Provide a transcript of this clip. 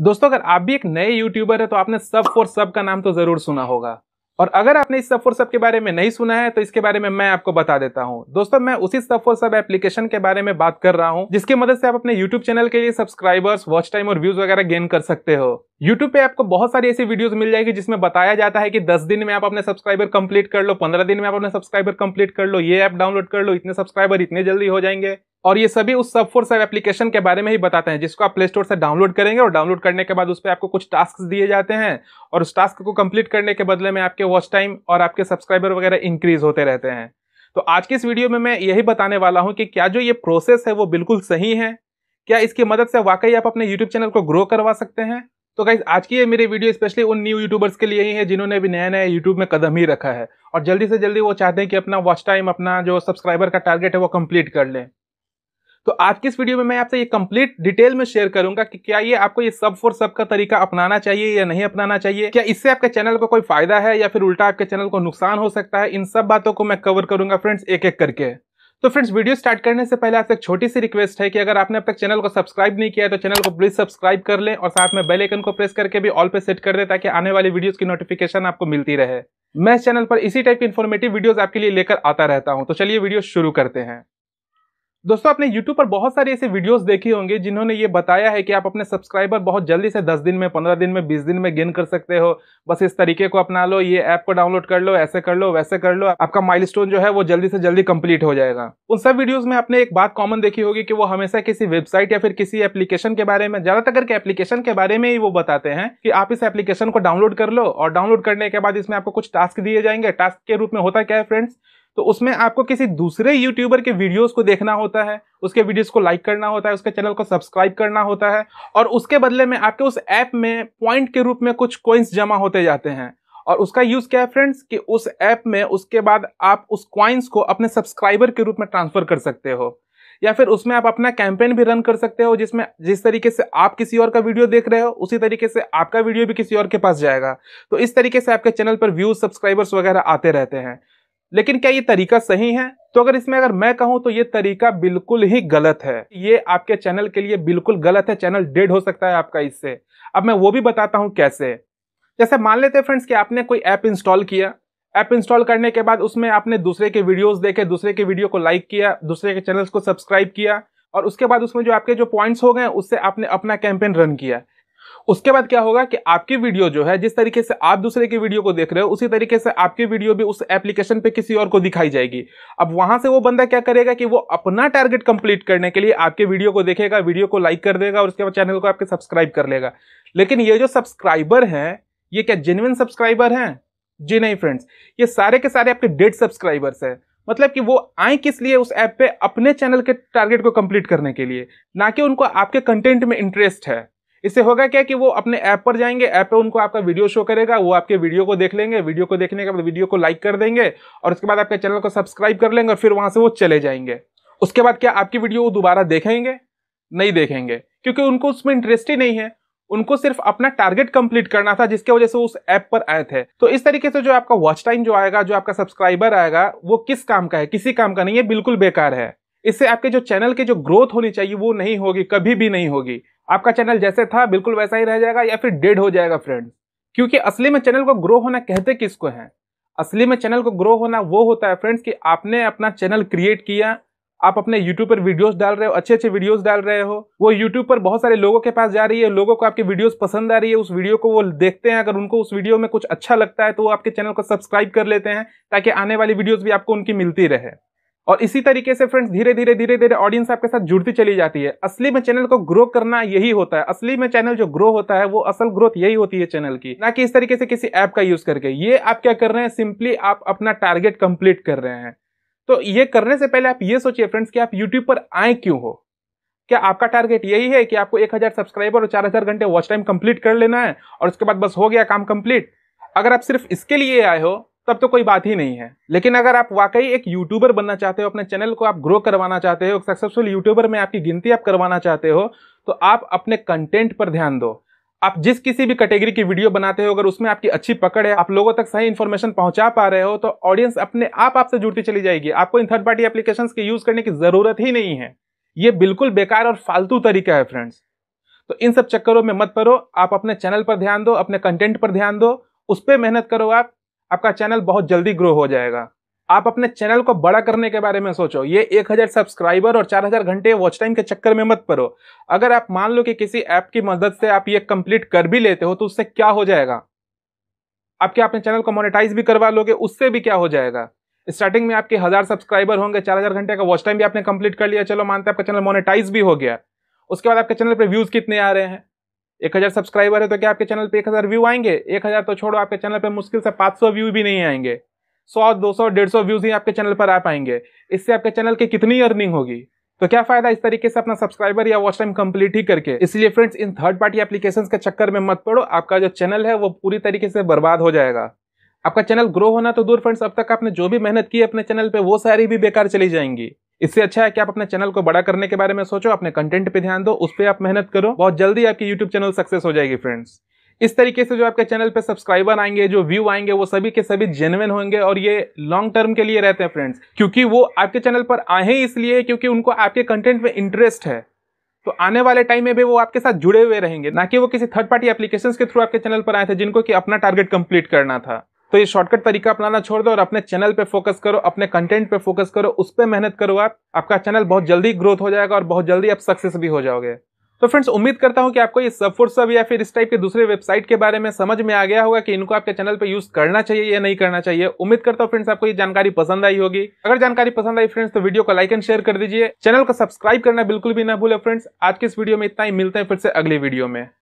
दोस्तों अगर आप भी एक नए यूट्यूबर है तो आपने सब फोर सब का नाम तो जरूर सुना होगा और अगर आपने इस सब फोर सब के बारे में नहीं सुना है तो इसके बारे में मैं आपको बता देता हूँ दोस्तों मैं उसी सब फोर सब एप्लीकेशन के बारे में बात कर रहा हूँ जिसकी मदद से आप अपने यूट्यूब चैनल के लिए सब्सक्राइबर्स वॉच टाइम और व्यूज वगैरह गेन कर सकते हो यूट्यूब पे आपको बहुत सारी ऐसी वीडियोस मिल जाएगी जिसमें बताया जाता है कि 10 दिन में आप अपने सब्सक्राइबर कंप्लीट कर लो 15 दिन में आप अपने सब्सक्राइबर कंप्लीट कर लो ये ऐप डाउनलोड कर लो इतने सब्सक्राइबर इतने जल्दी हो जाएंगे और ये सभी उस सब फोर सब एप्लीकेशन के बारे में ही बताते हैं जिसको आप प्ले स्टोर से डाउनलोड करेंगे और डाउनलोड करने के बाद उस पर आपको कुछ टास्क दिए जाते हैं और उस टास्क को कंप्लीट करने के बदले में आपके वॉच टाइम और आपके सब्सक्राइबर वगैरह इंक्रीज होते रहते हैं तो आज की इस वीडियो में मैं यही बताने वाला हूँ कि क्या जो ये प्रोसेस है वो बिल्कुल सही है क्या इसकी मदद से वाकई आप अपने यूट्यूब चैनल को ग्रो करवा सकते हैं तो गाइज आज की ये मेरी वीडियो स्पेशली उन न्यू यूट्यूबर्स के लिए ही है जिन्होंने अभी नया नया यूट्यूब में कदम ही रखा है और जल्दी से जल्दी वो चाहते हैं कि अपना वॉच टाइम अपना जो सब्सक्राइबर का टारगेट है वो कंप्लीट कर लें तो आज की इस वीडियो में मैं आपसे ये कंप्लीट डिटेल में शेयर करूंगा कि क्या ये आपको ये सब फॉर सब का तरीका अपनाना चाहिए या नहीं अपनाना चाहिए क्या इससे आपके चैनल को कोई फायदा है या फिर उल्टा आपके चैनल को नुकसान हो सकता है इन सब बातों को मैं कवर करूंगा फ्रेंड्स एक एक करके तो फ्रेंड्स वीडियो स्टार्ट करने से पहले आपसे एक छोटी सी रिक्वेस्ट है कि अगर आपने अब तक चैनल को सब्सक्राइब नहीं किया है तो चैनल को प्लीज सब्सक्राइब कर लें और साथ में बेल आइकन को प्रेस करके भी ऑल पे सेट कर दें ताकि आने वाली वीडियोस की नोटिफिकेशन आपको मिलती रहे मैं इस चैनल पर इसी टाइप की इन्फॉर्मेटिव वीडियोज आपके लिए लेकर आता रहता हूँ तो चलिए वीडियो शुरू करते हैं दोस्तों आपने YouTube पर बहुत सारे ऐसे वीडियोस देखे होंगे जिन्होंने ये बताया है कि आप अपने सब्सक्राइबर बहुत जल्दी से 10 दिन में 15 दिन में 20 दिन में गेन कर सकते हो बस इस तरीके को अपना लो ये ऐप को डाउनलोड कर लो ऐसे कर लो वैसे कर लो आपका माइलस्टोन जो है वो जल्दी से जल्दी कंप्लीट हो जाएगा उन सब वीडियोज में आपने एक बात कॉमन देखी होगी कि वो हमेशा किसी वेबसाइट या फिर किसी एप्लीकेशन के बारे में ज्यादातर करके एप्लीकेशन के बारे में ही वो बताते हैं कि आप इस एप्लीकेशन को डाउनलोड कर लो और डाउनलोड करने के बाद इसमें आपको कुछ टास्क दिए जाएंगे टास्क के रूप में होता क्या है फ्रेंड्स तो उसमें आपको किसी दूसरे यूट्यूबर के वीडियोस को देखना होता है उसके वीडियोस को लाइक करना होता है उसके चैनल को सब्सक्राइब करना होता है और उसके बदले में आपके उस ऐप में पॉइंट के रूप में कुछ कॉइन्स जमा होते जाते हैं और उसका यूज़ क्या है फ्रेंड्स कि उस ऐप में उसके बाद आप उस क्वाइंस को अपने सब्सक्राइबर के रूप में ट्रांसफ़र कर सकते हो या फिर उसमें आप अपना कैंपेन भी रन कर सकते हो जिसमें जिस तरीके से आप किसी और का वीडियो देख रहे हो उसी तरीके से आपका वीडियो भी किसी और के पास जाएगा तो इस तरीके से आपके चैनल पर व्यूज सब्सक्राइबर्स वगैरह आते रहते हैं लेकिन क्या ये तरीका सही है तो अगर इसमें अगर मैं कहूं तो ये तरीका बिल्कुल ही गलत है ये आपके चैनल के लिए बिल्कुल गलत है चैनल डेड हो सकता है आपका इससे अब मैं वो भी बताता हूं कैसे जैसे मान लेते हैं फ्रेंड्स कि आपने कोई ऐप इंस्टॉल किया ऐप इंस्टॉल करने के बाद उसमें आपने दूसरे के वीडियोस देखे दूसरे के वीडियो को लाइक किया दूसरे के चैनल्स को सब्सक्राइब किया और उसके बाद उसमें जो आपके जो पॉइंट्स हो गए उससे आपने अपना कैंपेन रन किया उसके बाद क्या होगा कि आपकी वीडियो जो है जिस तरीके से आप दूसरे की वीडियो को देख रहे हो उसी तरीके से आपकी वीडियो भी उस एप्लीकेशन पे किसी और को दिखाई जाएगी अब वहां से वो बंदा क्या करेगा कि वो अपना टारगेट कंप्लीट करने के लिए आपके वीडियो को देखेगा वीडियो को लाइक कर देगा और उसके बाद चैनल को आपके सब्सक्राइब कर लेगा लेकिन ये जो सब्सक्राइबर हैं ये क्या जेन्यन सब्सक्राइबर हैं जी नहीं फ्रेंड्स ये सारे के सारे आपके डेड सब्सक्राइबर्स हैं मतलब कि वो आए किस लिए उस ऐप पे अपने चैनल के टारगेट को कंप्लीट करने के लिए ना कि उनको आपके कंटेंट में इंटरेस्ट है इससे होगा क्या कि वो अपने ऐप पर जाएंगे ऐप पे उनको आपका वीडियो शो करेगा वो आपके वीडियो को देख लेंगे वीडियो को देखने के बाद वीडियो को लाइक कर देंगे और उसके बाद आपके चैनल को सब्सक्राइब कर लेंगे और फिर वहां से वो चले जाएंगे उसके बाद क्या आपकी वीडियो वो दोबारा देखेंगे नहीं देखेंगे क्योंकि उनको उसमें इंटरेस्ट ही नहीं है उनको सिर्फ अपना टारगेट कंप्लीट करना था जिसके वजह से उस ऐप पर आए थे तो इस तरीके से जो आपका वॉच टाइम जो आएगा जो आपका सब्सक्राइबर आएगा वो किस काम का है किसी काम का नहीं है बिल्कुल बेकार है इससे आपके जो चैनल की जो ग्रोथ होनी चाहिए वो नहीं होगी कभी भी नहीं होगी आपका चैनल जैसे था बिल्कुल वैसा ही रह जाएगा या फिर डेड हो जाएगा फ्रेंड्स क्योंकि असली में चैनल को ग्रो होना कहते किसको है असली में चैनल को ग्रो होना वो होता है फ्रेंड्स कि आपने अपना चैनल क्रिएट किया आप अपने YouTube पर वीडियोस डाल रहे हो अच्छे अच्छे वीडियोस डाल रहे हो वो YouTube पर बहुत सारे लोगों के पास जा रही है लोगों को आपकी वीडियोस पसंद आ रही है उस वीडियो को वो देखते हैं अगर उनको उस वीडियो में कुछ अच्छा लगता है तो वो आपके चैनल को सब्सक्राइब कर लेते हैं ताकि आने वाली वीडियोज भी आपको उनकी मिलती रहे और इसी तरीके से फ्रेंड्स धीरे धीरे धीरे धीरे ऑडियंस आपके साथ जुड़ती चली जाती है असली में चैनल को ग्रो करना यही होता है असली में चैनल जो ग्रो होता है वो असल ग्रोथ यही होती है चैनल की ना कि इस तरीके से किसी ऐप का यूज करके ये आप क्या कर रहे हैं सिंपली आप अपना टारगेट कंप्लीट कर रहे हैं तो ये करने से पहले आप ये सोचिए फ्रेंड्स कि आप यूट्यूब पर आए क्यों हो क्या आपका टारगेट यही है कि आपको 1000 सब्सक्राइबर और 4000 घंटे वॉच टाइम कंप्लीट कर लेना है और उसके बाद बस हो गया काम कंप्लीट अगर आप सिर्फ इसके लिए आए हो तब तो कोई बात ही नहीं है लेकिन अगर आप वाकई एक यूट्यूबर बनना चाहते हो अपने चैनल को आप ग्रो करवाना चाहते हो सक्सेसफुल यूट्यूबर में आपकी गिनती आप करवाना चाहते हो तो आप अपने कंटेंट पर ध्यान दो आप जिस किसी भी कैटेगरी की वीडियो बनाते हो अगर उसमें आपकी अच्छी पकड़ है आप लोगों तक सही इन्फॉर्मेशन पहुंचा पा रहे हो तो ऑडियंस अपने आप आपसे जुड़ती चली जाएगी आपको इन थर्ड पार्टी एप्लीकेशन के यूज करने की जरूरत ही नहीं है ये बिल्कुल बेकार और फालतू तरीका है फ्रेंड्स तो इन सब चक्करों में मत पड़ो आप अपने चैनल पर ध्यान दो अपने कंटेंट पर ध्यान दो उस पर मेहनत करो आप आपका चैनल बहुत जल्दी ग्रो हो जाएगा आप अपने चैनल को बड़ा करने के बारे में सोचो ये 1000 सब्सक्राइबर और 4000 घंटे वॉच टाइम के चक्कर में मत पड़ो अगर आप मान लो कि किसी ऐप की मदद से आप ये कंप्लीट कर भी लेते हो तो उससे क्या हो जाएगा आपके अपने चैनल को मोनेटाइज भी करवा लोगे उससे भी क्या हो जाएगा स्टार्टिंग में आपके हज़ार सब्सक्राइबर होंगे चार हज़ार घंटे का वॉच टाइम भी आपने कंप्लीट कर लिया चलो मानते हैं आपका चैनल मोनेटाइज भी हो गया उसके बाद आपके चैनल पर व्यूज़ कितने आ रहे हैं एक हज़ार सब्सक्राइबर है तो क्या आपके चैनल पे एक हज़ार व्यू आएंगे एक हज़ार तो छोड़ो आपके चैनल पे मुश्किल से पाँच सौ व्यू भी नहीं आएंगे सौ दो सौ डेढ़ सौ व्यूज़ ही आपके चैनल पर आ पाएंगे इससे आपके चैनल की कितनी अर्निंग होगी तो क्या फायदा इस तरीके से अपना सब्सक्राइबर या वॉच टाइम कंप्लीट ही करके इसलिए फ्रेंड्स इन थर्ड पार्टी एप्लीकेशन के चक्कर में मत पड़ो आपका जो चैनल है वो पूरी तरीके से बर्बाद हो जाएगा आपका चैनल ग्रो होना तो दूर फ्रेंड्स अब तक आपने जो भी मेहनत की अपने चैनल पे वो सारी भी बेकार चली जाएंगी इससे अच्छा है कि आप अपने चैनल को बड़ा करने के बारे में सोचो अपने कंटेंट पे ध्यान दो उस पर आप मेहनत करो बहुत जल्दी आपकी यूट्यूब चैनल सक्सेस हो जाएगी फ्रेंड्स इस तरीके से जो आपके चैनल पे सब्सक्राइबर आएंगे जो व्यू आएंगे वो सभी के सभी जेनुअन होंगे और ये लॉन्ग टर्म के लिए रहते हैं फ्रेंड्स क्योंकि वो आपके चैनल पर आए ही इसलिए क्योंकि उनको आपके कंटेंट में इंटरेस्ट है तो आने वाले टाइम में भी वो आपके साथ जुड़े हुए रहेंगे ना कि वो किसी थर्ड पार्टी एप्लीकेशन के थ्रू आपके चैनल पर आए थे जिनको कि अपना टारगेट कंप्लीट करना था तो ये शॉर्टकट तरीका अपनाना छोड़ दो और अपने चैनल पे फोकस करो अपने कंटेंट पे फोकस करो उस पर मेहनत करो आप आपका चैनल बहुत जल्दी ग्रोथ हो जाएगा और बहुत जल्दी आप सक्सेस भी हो जाओगे तो फ्रेंड्स उम्मीद करता हूँ कि आपको ये सब फोर्स सब या फिर इस टाइप के दूसरे वेबसाइट के बारे में समझ में आ गया होगा कि इनको आपके चैनल पर यूज करना चाहिए या नहीं करना चाहिए उम्मीद करता हूँ फ्रेंड्स आपको ये जानकारी पसंद आई होगी अगर जानकारी पसंद आई फ्रेंड्स तो वीडियो को लाइक एंड शेयर कर दीजिए चैनल को सब्सक्राइब करना बिल्कुल भी ना भूले फ्रेंड्स आज के इस वीडियो में इतना ही मिलते हैं फिर से अगली वीडियो में